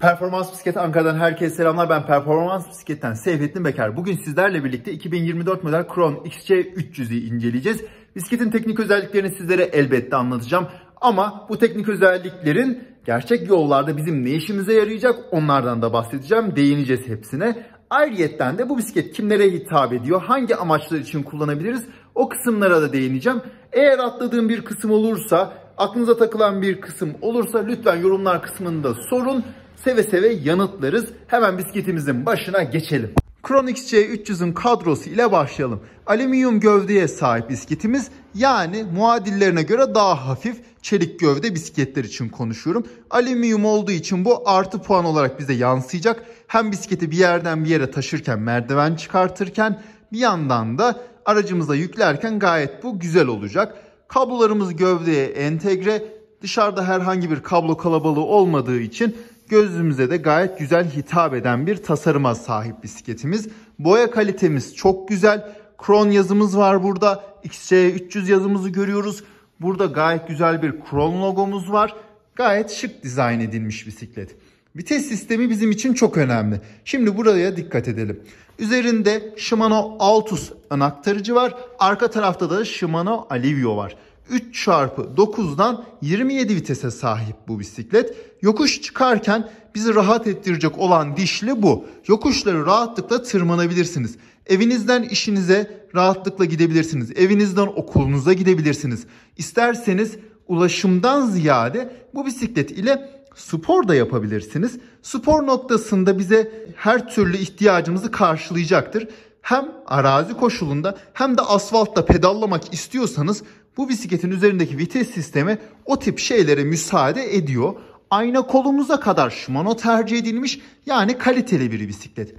Performans Bisiklet Ankara'dan herkese selamlar. Ben Performans Bisiklet'ten Seyfettin Beker. Bugün sizlerle birlikte 2024 model Kron XC300'ü inceleyeceğiz. Bisikletin teknik özelliklerini sizlere elbette anlatacağım. Ama bu teknik özelliklerin gerçek yollarda bizim ne işimize yarayacak onlardan da bahsedeceğim. Değineceğiz hepsine. Ayrıyetten de bu bisiklet kimlere hitap ediyor, hangi amaçlar için kullanabiliriz o kısımlara da değineceğim. Eğer atladığım bir kısım olursa, aklınıza takılan bir kısım olursa lütfen yorumlar kısmında sorun seve seve yanıtlarız. Hemen bisikletimizin başına geçelim. Chronix C300'ün kadrosu ile başlayalım. Alüminyum gövdeye sahip bisikletimiz yani muadillerine göre daha hafif çelik gövde bisikletler için konuşuyorum. Alüminyum olduğu için bu artı puan olarak bize yansıyacak. Hem bisikleti bir yerden bir yere taşırken merdiven çıkartırken bir yandan da aracımıza yüklerken gayet bu güzel olacak. Kablolarımız gövdeye entegre. Dışarıda herhangi bir kablo kalabalığı olmadığı için Gözümüze de gayet güzel hitap eden bir tasarıma sahip bisikletimiz. Boya kalitemiz çok güzel. Kron yazımız var burada. XC300 yazımızı görüyoruz. Burada gayet güzel bir Kron logomuz var. Gayet şık dizayn edilmiş bisiklet. Vites sistemi bizim için çok önemli. Şimdi buraya dikkat edelim. Üzerinde Shimano Altus anahtarıcı var. Arka tarafta da Shimano Alivio var. 3 çarpı 9'dan 27 vitese sahip bu bisiklet. Yokuş çıkarken bizi rahat ettirecek olan dişli bu. Yokuşları rahatlıkla tırmanabilirsiniz. Evinizden işinize rahatlıkla gidebilirsiniz. Evinizden okulunuza gidebilirsiniz. İsterseniz ulaşımdan ziyade bu bisiklet ile spor da yapabilirsiniz. Spor noktasında bize her türlü ihtiyacımızı karşılayacaktır hem arazi koşulunda hem de asfaltta pedallamak istiyorsanız bu bisikletin üzerindeki vites sistemi o tip şeylere müsaade ediyor. Ayna kolumuza kadar Shimano tercih edilmiş yani kaliteli bir bisiklet.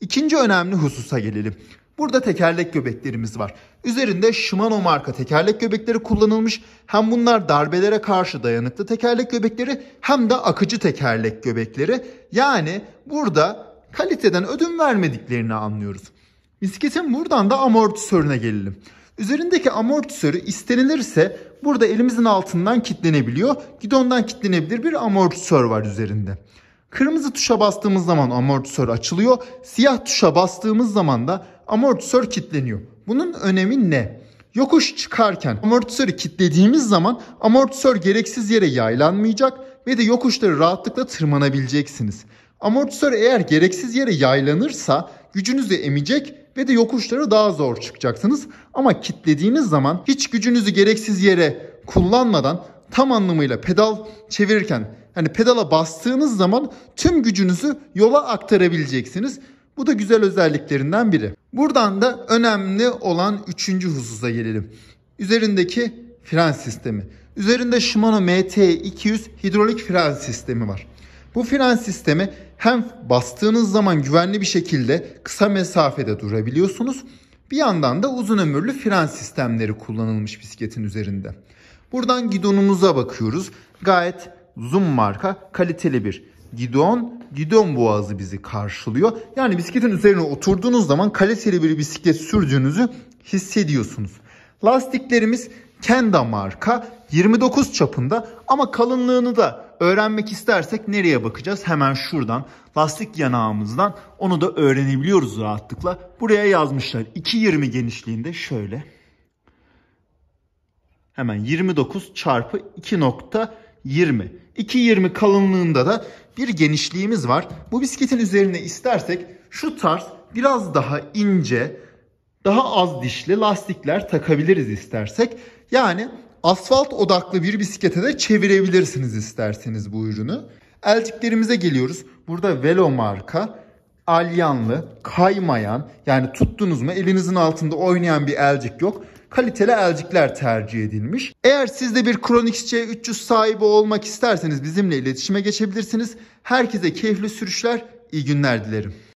İkinci önemli hususa gelelim. Burada tekerlek göbeklerimiz var. Üzerinde Shimano marka tekerlek göbekleri kullanılmış. Hem bunlar darbelere karşı dayanıklı tekerlek göbekleri hem de akıcı tekerlek göbekleri. Yani burada kaliteden ödün vermediklerini anlıyoruz. Bisikletin buradan da amortisörüne gelelim. Üzerindeki amortisörü istenilirse burada elimizin altından kitlenebiliyor. Gidondan kitlenebilir bir amortisör var üzerinde. Kırmızı tuşa bastığımız zaman amortisör açılıyor. Siyah tuşa bastığımız zaman da amortisör kilitleniyor. Bunun önemi ne? Yokuş çıkarken amortisörü kilitlediğimiz zaman amortisör gereksiz yere yaylanmayacak ve de yokuşları rahatlıkla tırmanabileceksiniz. Amortisör eğer gereksiz yere yaylanırsa gücünüzü emecek ve de yokuşları daha zor çıkacaksınız. Ama kitlediğiniz zaman hiç gücünüzü gereksiz yere kullanmadan tam anlamıyla pedal çevirirken yani pedala bastığınız zaman tüm gücünüzü yola aktarabileceksiniz. Bu da güzel özelliklerinden biri. Buradan da önemli olan üçüncü hususa gelelim. Üzerindeki fren sistemi. Üzerinde Shimano MT200 hidrolik fren sistemi var. Bu fren sistemi hem bastığınız zaman güvenli bir şekilde kısa mesafede durabiliyorsunuz. Bir yandan da uzun ömürlü fren sistemleri kullanılmış bisikletin üzerinde. Buradan gidonumuza bakıyoruz. Gayet Zoom marka kaliteli bir gidon. Gidon boğazı bizi karşılıyor. Yani bisikletin üzerine oturduğunuz zaman kaliteli bir bisiklet sürdüğünüzü hissediyorsunuz. Lastiklerimiz Kenda marka 29 çapında ama kalınlığını da öğrenmek istersek nereye bakacağız? Hemen şuradan lastik yanağımızdan onu da öğrenebiliyoruz rahatlıkla. Buraya yazmışlar 2.20 genişliğinde şöyle. Hemen 29 çarpı 2.20. 2.20 kalınlığında da bir genişliğimiz var. Bu bisikletin üzerine istersek şu tarz biraz daha ince daha az dişli lastikler takabiliriz istersek. Yani asfalt odaklı bir bisiklete de çevirebilirsiniz isterseniz bu ürünü. Elçiklerimize geliyoruz. Burada Velo marka alyanlı, kaymayan yani tuttunuz mu elinizin altında oynayan bir elcik yok. Kaliteli elcikler tercih edilmiş. Eğer siz de bir Kronix C300 sahibi olmak isterseniz bizimle iletişime geçebilirsiniz. Herkese keyifli sürüşler, iyi günler dilerim.